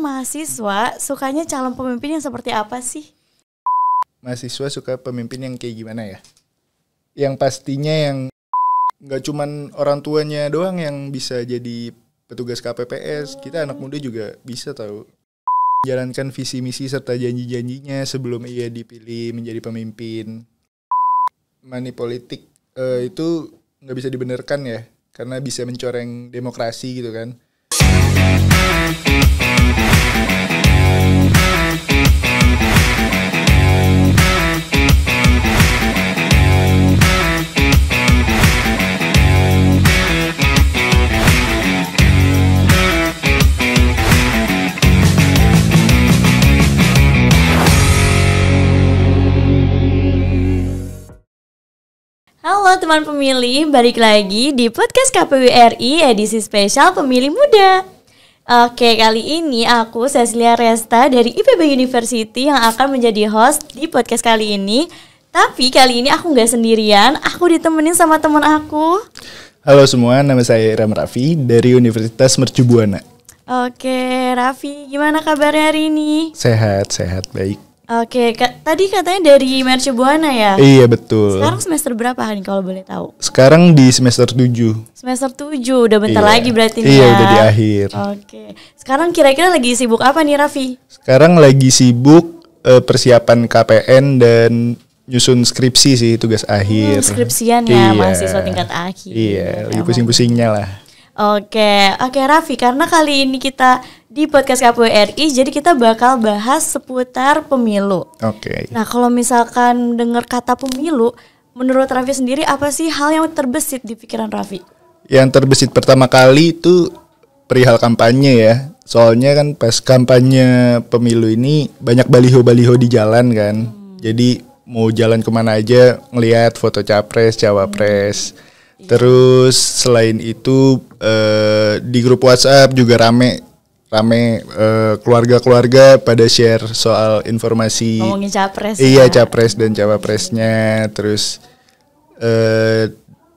Mahasiswa sukanya calon pemimpin yang seperti apa sih? Mahasiswa suka pemimpin yang kayak gimana ya? Yang pastinya yang nggak cuman orang tuanya doang yang bisa jadi petugas KPPS, kita anak muda juga bisa tahu. Jalankan visi misi serta janji-janjinya sebelum ia dipilih menjadi pemimpin. Money politik uh, itu nggak bisa dibenarkan ya, karena bisa mencoreng demokrasi gitu kan. teman pemilih, balik lagi di podcast KPWRI edisi spesial pemilih muda. Oke, kali ini aku Cecilia Resta dari IPB University yang akan menjadi host di podcast kali ini. Tapi kali ini aku nggak sendirian, aku ditemenin sama teman aku. Halo semua, nama saya Ram Raffi dari Universitas Mercubuana. Oke, Raffi, gimana kabarnya hari ini? Sehat, sehat, baik. Oke, ka tadi katanya dari Merce Buana ya? Iya, betul. Sekarang semester berapa nih kalau boleh tahu? Sekarang di semester 7. Semester 7, udah bentar iya. lagi berarti iya, nih ya? udah di akhir. Oke. Sekarang kira-kira lagi sibuk apa nih Raffi? Sekarang lagi sibuk uh, persiapan KPN dan nyusun skripsi sih, tugas hmm, akhir. Hmm, skripsian ya, iya. mahasiswa tingkat akhir. Iya, lagi pusing-pusingnya lah. Oke, oke Raffi, karena kali ini kita di podcast KPU RI, jadi kita bakal bahas seputar pemilu. Oke. Nah, kalau misalkan dengar kata pemilu, menurut Raffi sendiri apa sih hal yang terbesit di pikiran Raffi? Yang terbesit pertama kali itu perihal kampanye ya. Soalnya kan pas kampanye pemilu ini banyak baliho-baliho di jalan kan. Hmm. Jadi mau jalan kemana aja ngelihat foto capres, cawapres. Hmm Iya. Terus selain itu uh, di grup WhatsApp juga rame rame eh, keluarga-keluarga pada share soal informasi ngomongin capres iya ya. capres dan cawapresnya terus eh,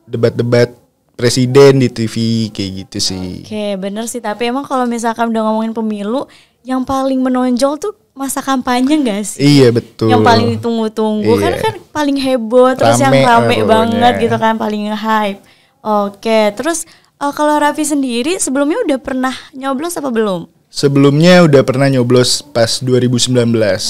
debat-debat presiden di TV kayak gitu sih oke okay, bener sih tapi emang kalau misalkan udah ngomongin pemilu yang paling menonjol tuh masa kampanye gak sih? Iya betul. Yang paling ditunggu-tunggu iya. kan kan paling heboh terus rame, yang rame banget gitu kan paling hype. Oke, terus uh, kalau Raffi sendiri sebelumnya udah pernah nyoblos apa belum? Sebelumnya udah pernah nyoblos pas 2019. sembilan -hmm.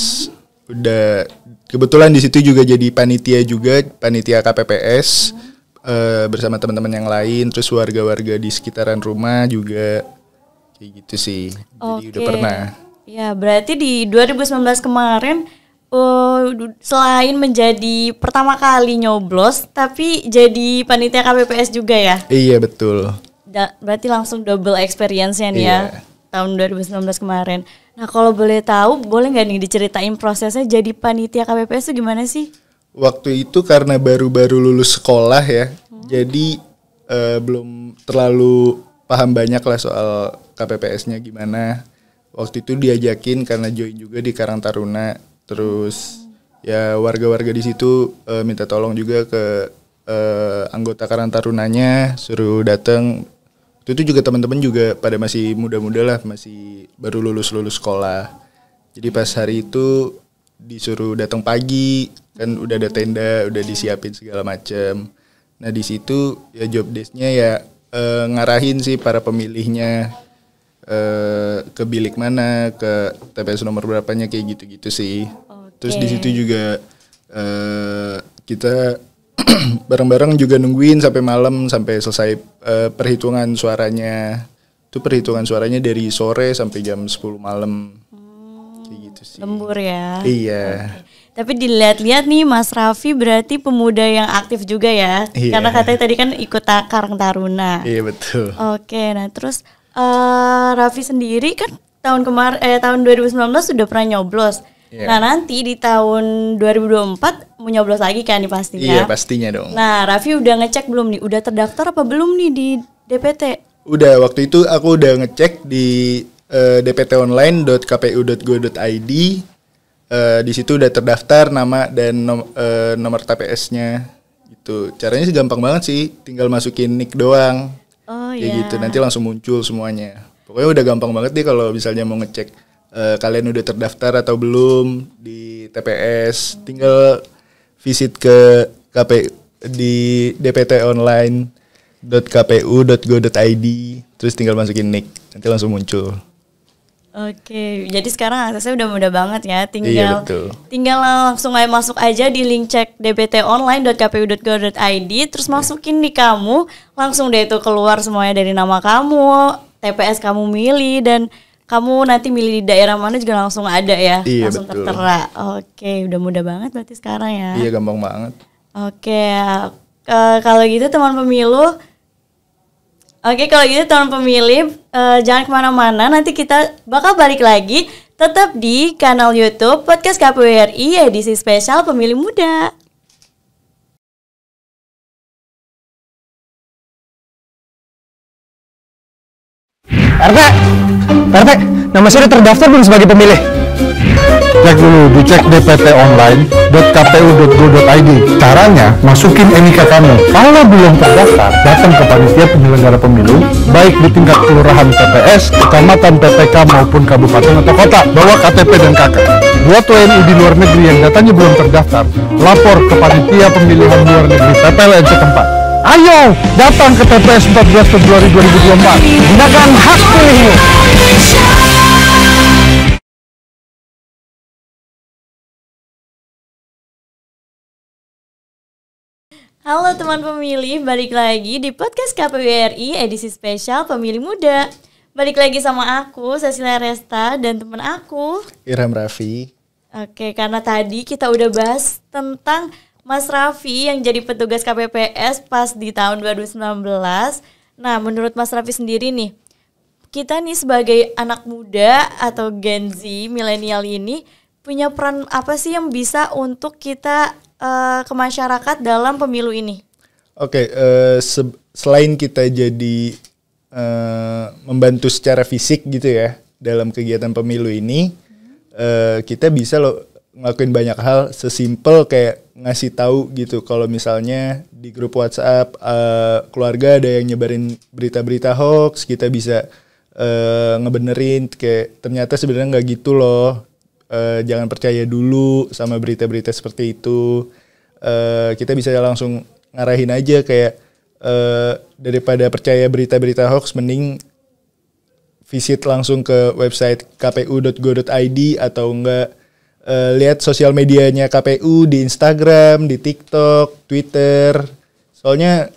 Udah kebetulan di situ juga jadi panitia juga, panitia KPPS -hmm. uh, eh, bersama teman-teman yang lain, terus warga-warga di sekitaran rumah juga kayak gitu sih. Jadi udah pernah. Ya, berarti di 2019 kemarin uh, selain menjadi pertama kali nyoblos, tapi jadi panitia KPPS juga ya? Iya, betul. Da berarti langsung double experience-nya nih iya. ya tahun 2019 kemarin. Nah, kalau boleh tahu, boleh nggak nih diceritain prosesnya jadi panitia KPPS itu gimana sih? Waktu itu karena baru-baru lulus sekolah ya, hmm. jadi uh, belum terlalu paham banyak lah soal KPPS-nya gimana waktu itu diajakin karena join juga di Karang Taruna terus ya warga-warga di situ e, minta tolong juga ke e, anggota Karang Tarunanya suruh datang itu itu juga teman-teman juga pada masih muda-muda lah masih baru lulus lulus sekolah jadi pas hari itu disuruh datang pagi kan udah ada tenda udah disiapin segala macam nah di situ ya job desknya ya e, ngarahin sih para pemilihnya Eh, ke bilik mana, ke TPS nomor berapanya kayak gitu-gitu sih. Okay. Terus di situ juga uh, kita bareng-bareng juga nungguin sampai malam sampai selesai uh, perhitungan suaranya. Itu perhitungan suaranya dari sore sampai jam 10 malam. Hmm, kayak gitu sih. Lembur ya. Iya. Okay. Tapi dilihat-lihat nih Mas Raffi berarti pemuda yang aktif juga ya. Iya. Karena katanya tadi kan ikut Karang Taruna. Iya betul. Oke, okay, nah terus uh, Raffi sendiri kan tahun kemar eh tahun 2019 sudah pernah nyoblos. Yeah. Nah nanti di tahun 2024 mau nyoblos lagi kan nih pastinya. Iya yeah, pastinya dong. Nah Raffi udah ngecek belum nih? Udah terdaftar apa belum nih di DPT? Udah waktu itu aku udah ngecek di uh, eh, dptonline.kpu.go.id. Uh, eh, di situ udah terdaftar nama dan nom uh, nomor TPS-nya. itu. Caranya sih gampang banget sih, tinggal masukin nick doang. Oh iya. yeah. gitu nanti langsung muncul semuanya. Pokoknya udah gampang banget deh kalau misalnya mau ngecek uh, kalian udah terdaftar atau belum di TPS, tinggal visit ke KP di DPT online .kpu.go.id terus tinggal masukin nick nanti langsung muncul. Oke, jadi sekarang aksesnya udah mudah banget ya. Tinggal iya, betul. tinggal langsung aja masuk aja di link cek dbtonline.kpu.go.id terus iya. masukin di kamu, langsung deh itu keluar semuanya dari nama kamu, TPS kamu milih dan kamu nanti milih di daerah mana juga langsung ada ya, iya, langsung betul. tertera. Oke, udah mudah banget berarti sekarang ya. Iya, gampang banget. Oke, uh, kalau gitu teman pemilu Oke, kalau gitu teman pemilih uh, jangan kemana-mana. Nanti kita bakal balik lagi tetap di kanal YouTube Podcast KPWRI edisi spesial Pemilih Muda. RT, RT, nama saya udah terdaftar belum sebagai pemilih? Cek dulu, dicek dptonline.kpu.go.id. Caranya, masukin NIK kamu. Kalau belum terdaftar, datang ke panitia penyelenggara pemilu, baik di tingkat kelurahan TPS, kecamatan PPK maupun kabupaten atau kota. Bawa KTP dan KK. Buat WNI di luar negeri yang datanya belum terdaftar, lapor ke panitia pemilihan luar negeri PPLN setempat. Ayo, datang ke TPS 14 Februari 2024. Gunakan hak pilihmu. Halo teman pemilih, balik lagi di podcast KPWRI edisi spesial Pemilih Muda. Balik lagi sama aku, Cecilia Resta, dan teman aku. Irham Raffi. Oke, karena tadi kita udah bahas tentang Mas Raffi yang jadi petugas KPPS pas di tahun 2019. Nah, menurut Mas Raffi sendiri nih, kita nih sebagai anak muda atau Gen Z, milenial ini, punya peran apa sih yang bisa untuk kita uh, ke masyarakat dalam pemilu ini? Oke, okay, uh, eh, selain kita jadi uh, membantu secara fisik gitu ya dalam kegiatan pemilu ini, hmm. uh, kita bisa lo ngelakuin banyak hal sesimpel kayak ngasih tahu gitu kalau misalnya di grup WhatsApp uh, keluarga ada yang nyebarin berita-berita hoax kita bisa uh, ngebenerin kayak ternyata sebenarnya nggak gitu loh Eh, jangan percaya dulu sama berita-berita seperti itu. Uh, kita bisa langsung ngarahin aja kayak uh, daripada percaya berita-berita hoax mending visit langsung ke website kpu.go.id atau enggak uh, lihat sosial medianya KPU di Instagram, di TikTok, Twitter. Soalnya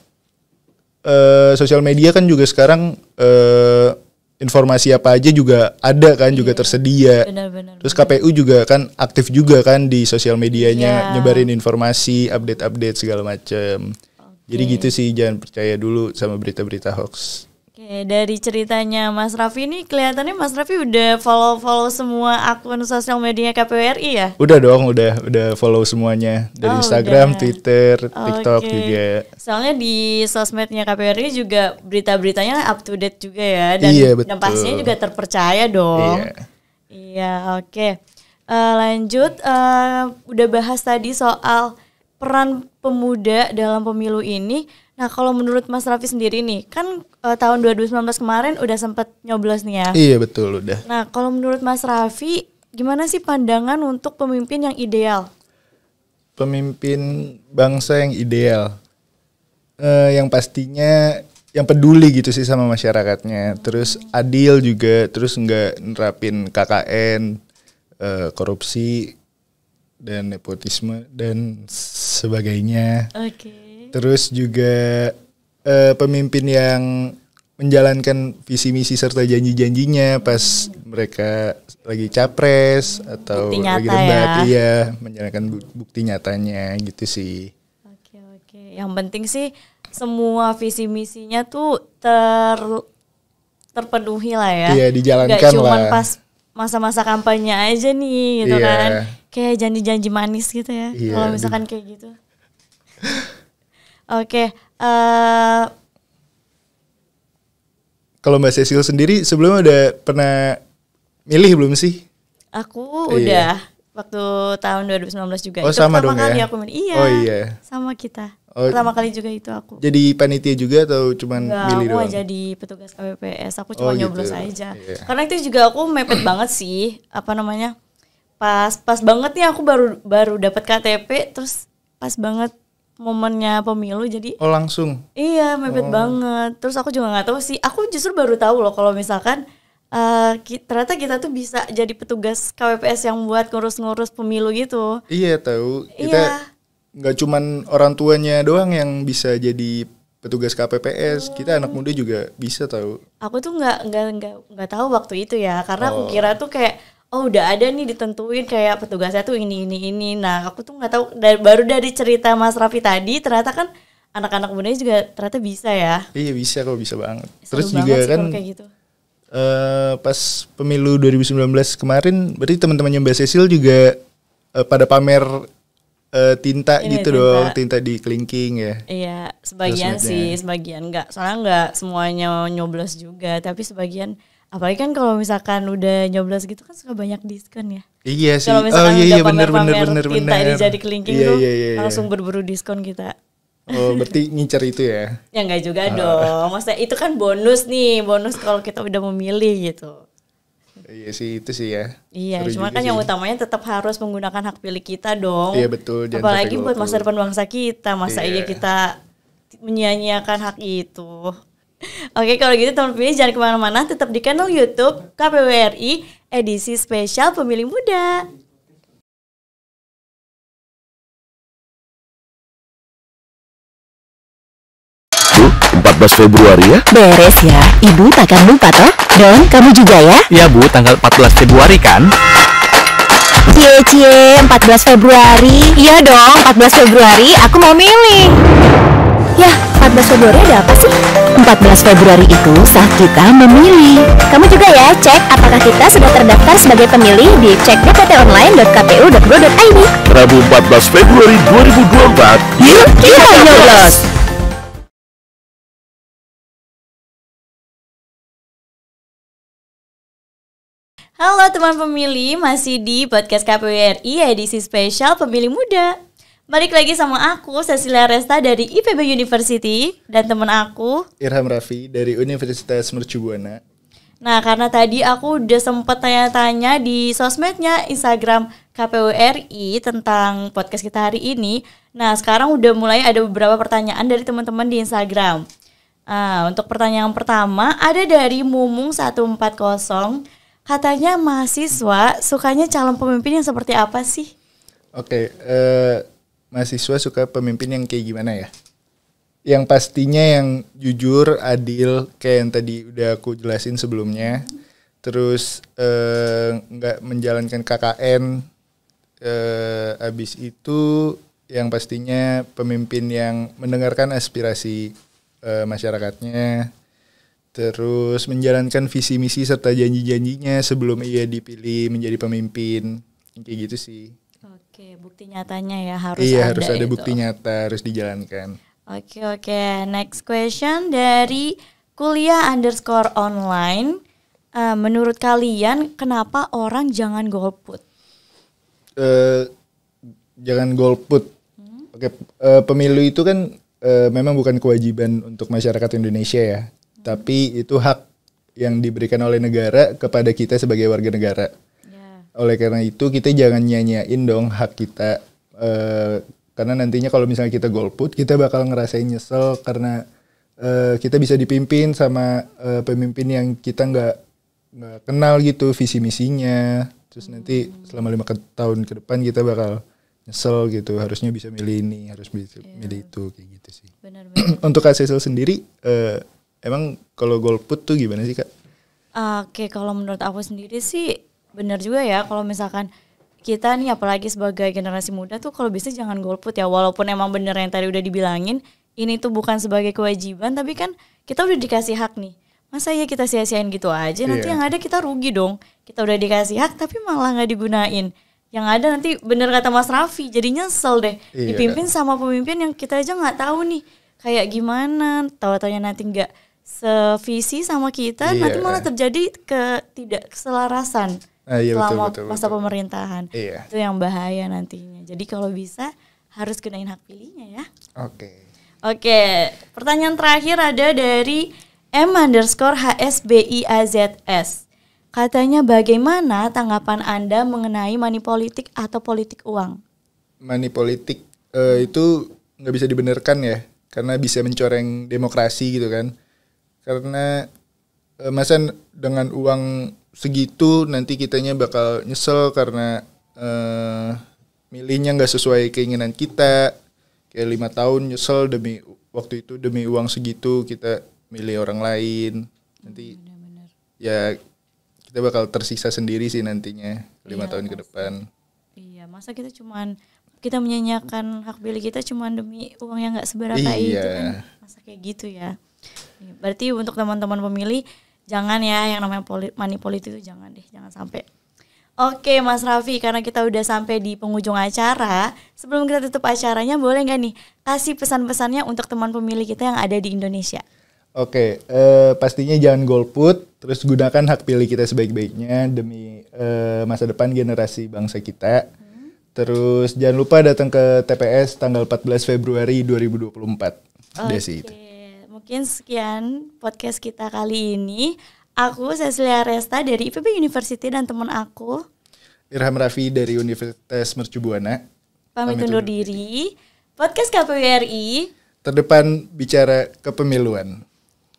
uh, sosial media kan juga sekarang uh, informasi apa aja juga ada kan juga yeah. tersedia. Benar, benar, Terus KPU juga kan aktif juga kan di sosial medianya yeah. nyebarin informasi, update-update segala macam. Okay. Jadi gitu sih jangan percaya dulu sama berita-berita hoax. Oke, dari ceritanya Mas Raffi ini kelihatannya Mas Raffi udah follow-follow semua akun sosial medianya KPWRI ya? Udah dong, udah udah follow semuanya dari oh, Instagram, udah. Twitter, TikTok okay. juga. Soalnya di sosmednya KPWRI juga berita-beritanya up to date juga ya dan, iya, betul. dan pastinya juga terpercaya dong. Iya. Iya, oke. Okay. Uh, eh, lanjut uh, udah bahas tadi soal peran pemuda dalam pemilu ini Nah, kalau menurut Mas Raffi sendiri nih, kan e, tahun 2019 kemarin udah sempat nyoblos nih ya. Iya, betul udah. Nah, kalau menurut Mas Raffi, gimana sih pandangan untuk pemimpin yang ideal? Pemimpin bangsa yang ideal. E, yang pastinya yang peduli gitu sih sama masyarakatnya, terus adil juga, terus nggak nerapin KKN, e, eh, korupsi dan nepotisme dan sebagainya. Oke. Okay. Terus juga uh, pemimpin yang menjalankan visi misi serta janji-janjinya pas mereka lagi capres atau bukti nyata lagi debat ya. iya menjalankan bukti nyatanya gitu sih. Oke oke. Yang penting sih semua visi misinya tuh ter terpenuhi lah ya. Iya dijalankan Gak cuma lah. pas masa-masa kampanye aja nih gitu iya. kan. Kayak janji-janji manis gitu ya. Iya, Kalau misalkan kayak gitu. Oke, okay, uh, eh, kalau Mbak Cecil sendiri sebelumnya udah pernah milih belum sih? Aku oh, udah waktu tahun 2019 juga. Oh itu sama dong kali ya? Aku milih. Iya. Oh iya. Sama kita. Oh, pertama kali juga itu aku. Jadi panitia juga atau cuman Nggak, milih aku doang? jadi petugas KPPS. Aku oh, cuma oh, nyoblos gitu. aja. Iya. Karena itu juga aku mepet banget sih. Apa namanya? Pas pas banget nih aku baru baru dapat KTP terus pas banget momennya pemilu jadi oh langsung iya mepet oh. banget terus aku juga nggak tahu sih aku justru baru tahu loh kalau misalkan uh, eh, kita, ternyata kita tuh bisa jadi petugas KWPS yang buat ngurus-ngurus pemilu gitu iya tahu kita iya. nggak iya. cuman orang tuanya doang yang bisa jadi petugas KPPS hmm. Iya. kita anak muda juga bisa tahu aku tuh nggak nggak nggak nggak tahu waktu itu ya karena oh. aku kira tuh kayak oh udah ada nih ditentuin kayak petugasnya tuh ini ini ini nah aku tuh nggak tahu dari, baru dari cerita Mas Raffi tadi ternyata kan anak-anak muda juga ternyata bisa ya iya bisa kok bisa banget Seru terus banget juga sih, kan kayak gitu. uh, pas pemilu 2019 kemarin berarti teman-temannya Mbak Cecil juga uh, pada pamer uh, tinta ini gitu tinta. dong tinta di kelingking ya iya sebagian sih sebagian nggak soalnya nggak semuanya nyoblos juga tapi sebagian Apalagi kan kalau misalkan udah nyoblos gitu kan suka banyak diskon ya. Iya sih. Kalau misalkan oh, iya, iya, udah bener, pamer, kita bener. jadi kelingking iya, tuh iya, iya, iya. langsung berburu diskon kita. Oh, berarti ngincer itu ya? ya nggak juga uh. dong. Maksudnya itu kan bonus nih, bonus kalau kita udah memilih gitu. Iya sih itu sih ya. Iya, Seru cuma kan sih. yang utamanya tetap harus menggunakan hak pilih kita dong. Iya betul. Apalagi buat masa depan bangsa kita, masa iya. iya kita menyia-nyiakan hak itu. Oke, kalau gitu teman pilih jangan kemana-mana, tetap di channel YouTube KPWRI edisi spesial pemilih muda. Bu, 14 Februari ya? Beres ya, Ibu takkan lupa toh? Don, kamu juga ya? Iya Bu, tanggal 14 Februari kan? Cie cie, 14 Februari Iya dong, 14 Februari aku mau milih Ya, 14 Februari ada apa sih? 14 Februari itu saat kita memilih. Kamu juga ya, cek apakah kita sudah terdaftar sebagai pemilih di cek dptonline.kpu.go.id. Rabu 14 Februari 2024, yuk kita nyoblos! Halo teman pemilih, masih di podcast KPU RI edisi spesial Pemilih Muda. Balik lagi sama aku Cecilia Resta dari IPB University dan teman aku Irham Raffi dari Universitas Mercubuana. Nah, karena tadi aku udah sempet tanya-tanya di sosmednya Instagram KPWRI tentang podcast kita hari ini. Nah, sekarang udah mulai ada beberapa pertanyaan dari teman-teman di Instagram. Nah, untuk pertanyaan pertama ada dari Mumung 140. Katanya mahasiswa sukanya calon pemimpin yang seperti apa sih? Oke, okay, uh eh, mahasiswa suka pemimpin yang kayak gimana ya? Yang pastinya yang jujur, adil, kayak yang tadi udah aku jelasin sebelumnya. Terus eh, nggak e, menjalankan KKN. E, eh, abis itu yang pastinya pemimpin yang mendengarkan aspirasi e, masyarakatnya. Terus menjalankan visi misi serta janji-janjinya sebelum ia dipilih menjadi pemimpin. Kayak gitu sih bukti nyatanya ya harus iya, ada. Iya, harus ada itu. bukti nyata, harus dijalankan. Oke, okay, oke. Okay. Next question dari kuliah underscore online. Uh, menurut kalian kenapa orang jangan golput? Uh, jangan golput. Hmm? Oke, okay, uh, eh, pemilu itu kan uh, memang bukan kewajiban untuk masyarakat Indonesia ya, hmm. tapi itu hak yang diberikan oleh negara kepada kita sebagai warga negara. Oleh karena itu kita jangan nyanyain dong hak kita uh, karena nantinya kalau misalnya kita golput kita bakal ngerasain nyesel karena uh, kita bisa dipimpin sama uh, pemimpin yang kita nggak nggak kenal gitu visi misinya terus nanti selama lima tahun ke depan kita bakal nyesel gitu harusnya bisa milih ini harus bisa iya. milih itu kayak gitu sih benar, benar. untuk kasusel sendiri uh, emang kalau golput tuh gimana sih kak? Oke okay, kalau menurut aku sendiri sih benar juga ya kalau misalkan kita nih apalagi sebagai generasi muda tuh kalau bisa jangan golput ya walaupun emang bener yang tadi udah dibilangin ini tuh bukan sebagai kewajiban tapi kan kita udah dikasih hak nih masa ya kita sia-siain gitu aja nanti yeah. yang ada kita rugi dong kita udah dikasih hak tapi malah nggak digunain yang ada nanti bener kata Mas Raffi jadi nyesel deh yeah. dipimpin sama pemimpin yang kita aja nggak tahu nih kayak gimana tahu nanti nggak sevisi sama kita yeah. nanti iya. malah terjadi ke tidak keselarasan ah, iya, selama betul, betul, masa betul. pemerintahan. Iya. Itu yang bahaya nantinya. Jadi kalau bisa harus gunain hak pilihnya ya. Oke. Okay. Oke, okay. pertanyaan terakhir ada dari M underscore HSBIAZS. Katanya bagaimana tanggapan Anda mengenai money politik atau politik uang? Money politik uh, itu nggak bisa dibenarkan ya, karena bisa mencoreng demokrasi gitu kan. Karena uh, masa dengan uang segitu nanti kitanya bakal nyesel karena uh, milihnya nggak sesuai keinginan kita kayak lima tahun nyesel demi waktu itu demi uang segitu kita milih orang lain nanti Bener -bener. ya kita bakal tersisa sendiri sih nantinya lima iya, tahun ke depan iya masa kita cuman kita menyanyiakan hak pilih kita cuman demi uang yang nggak seberapa iya. itu kan masa kayak gitu ya berarti untuk teman-teman pemilih jangan ya yang namanya poli, money politik itu jangan deh, jangan sampai. Oke Mas Raffi, karena kita udah sampai di penghujung acara, sebelum kita tutup acaranya boleh nggak nih kasih pesan-pesannya untuk teman pemilih kita yang ada di Indonesia? Oke, eh, pastinya jangan golput, terus gunakan hak pilih kita sebaik-baiknya demi eh, masa depan generasi bangsa kita. Hmm. Terus jangan lupa datang ke TPS tanggal 14 Februari 2024. Okay. Desi itu mungkin sekian podcast kita kali ini. Aku Cecilia Resta dari IPB University dan teman aku Irham Rafi dari Universitas Mercubuana. Pamit, Pamit undur diri. Podcast KPWRI terdepan bicara kepemiluan.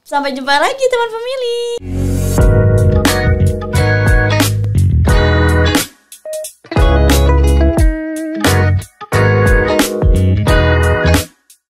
Sampai jumpa lagi teman pemilih.